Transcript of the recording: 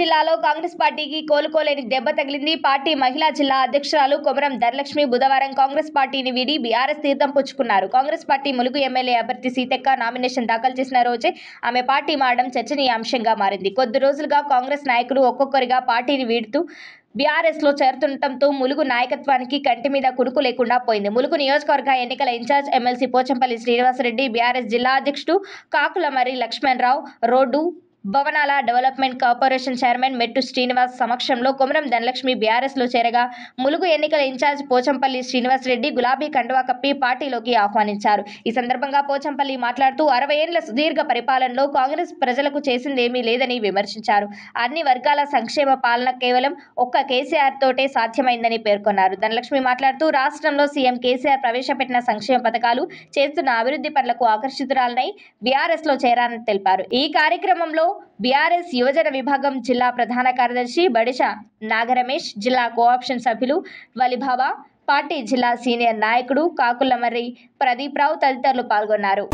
జిల్లాలో కాంగ్రెస్ పార్టీకి కోలుకోలేని దెబ్బ తగిలింది పార్టీ మహిళా జిల్లా అధ్యక్షురాలు కొమరం ధరలక్ష్మి బుధవారం కాంగ్రెస్ పార్టీని వీడి బీఆర్ఎస్ తీర్థం పుచ్చుకున్నారు కాంగ్రెస్ పార్టీ ములుగు ఎమ్మెల్యే అభ్యర్థి సీతక్క నామినేషన్ దాఖలు చేసిన రోజే ఆమె పార్టీ మారడం చర్చనీయాంశంగా మారింది కొద్ది రోజులుగా కాంగ్రెస్ నాయకులు ఒక్కొక్కరిగా పార్టీని వీడుతూ బీఆర్ఎస్లో చేరుతుండటంతో ములుగు నాయకత్వానికి కంటి మీద కురుకు లేకుండా పోయింది ములుగు నియోజకవర్గ ఎన్నికల in charge MLC Pochampalli Srinivasa Reddy BRS జిల్లా అధ్యక్షుడు కాకులమర్రి లక్ష్మణరావు రోడ్డు భవనాల development corporation chairman Mettu Srinivas సమక్షంలో కొమరం ధనలక్ష్మి బీఆర్ఎస్లో చేరగా ములుగు ఎన్నికల ఇన్ఛార్జ్ పోచంపల్లి శ్రీనివాస్ రెడ్డి గులాబీ కండువా కప్పి పార్టీలోకి ఆహ్వానించారు ఈ సందర్భంగా పోచంపల్లి మాట్లాడుతూ అరవై ఏళ్ల సుదీర్ఘ పరిపాలనలో కాంగ్రెస్ ప్రజలకు చేసిందేమీ లేదని విమర్శించారు అన్ని వర్గాల సంక్షేమ పాలన కేవలం ఒక్క కేసీఆర్ తోటే సాధ్యమైందని పేర్కొన్నారు ధనలక్ష్మి మాట్లాడుతూ రాష్ట్రంలో సీఎం కేసీఆర్ ప్రవేశపెట్టిన సంక్షేమ పథకాలు చేస్తున్న అభివృద్ధి పనులకు ఆకర్షితురాలనై బీఆర్ఎస్లో చేరారని తెలిపారు ఈ కార్యక్రమంలో బీఆర్ఎస్ యువజన విభాగం జిల్లా ప్రధాన కార్యదర్శి బడిష నాగరమేష్ జిల్లా కోఆప్షన్ సభ్యులు వలిభావ పార్టీ జిల్లా సీనియర్ నాయకుడు కాకులమర్రి రావు తదితరులు పాల్గొన్నారు